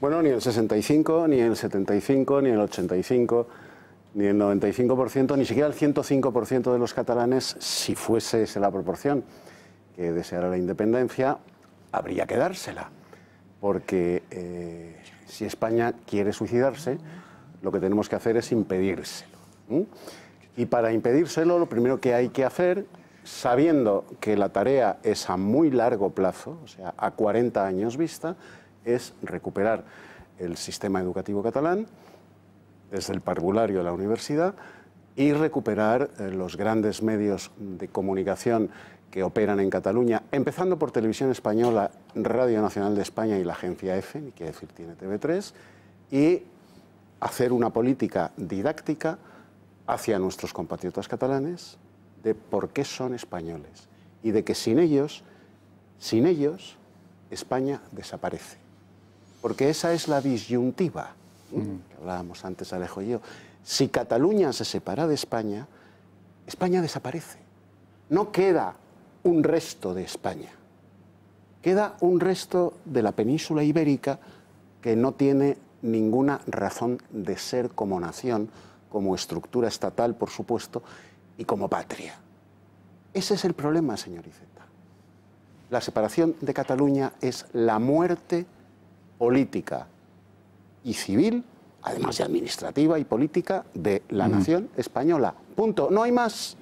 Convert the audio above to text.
Bueno, ni el 65, ni el 75, ni el 85, ni el 95%, ni siquiera el 105% de los catalanes, si fuese esa la proporción que deseara la independencia, habría que dársela. Porque eh, si España quiere suicidarse, lo que tenemos que hacer es impedírselo. Y para impedírselo, lo primero que hay que hacer, sabiendo que la tarea es a muy largo plazo, o sea, a 40 años vista, es recuperar el sistema educativo catalán, desde el parvulario a la universidad, y recuperar eh, los grandes medios de comunicación que operan en Cataluña, empezando por Televisión Española, Radio Nacional de España y la agencia EFE, ni quiere decir tiene TV3, y hacer una política didáctica hacia nuestros compatriotas catalanes de por qué son españoles y de que sin ellos, sin ellos, España desaparece porque esa es la disyuntiva mm. que hablábamos antes Alejo y yo. Si Cataluña se separa de España, España desaparece. No queda un resto de España. Queda un resto de la península ibérica que no tiene ninguna razón de ser como nación, como estructura estatal, por supuesto, y como patria. Ese es el problema, señor La separación de Cataluña es la muerte política y civil, además de administrativa y política, de la nación española. Punto. No hay más.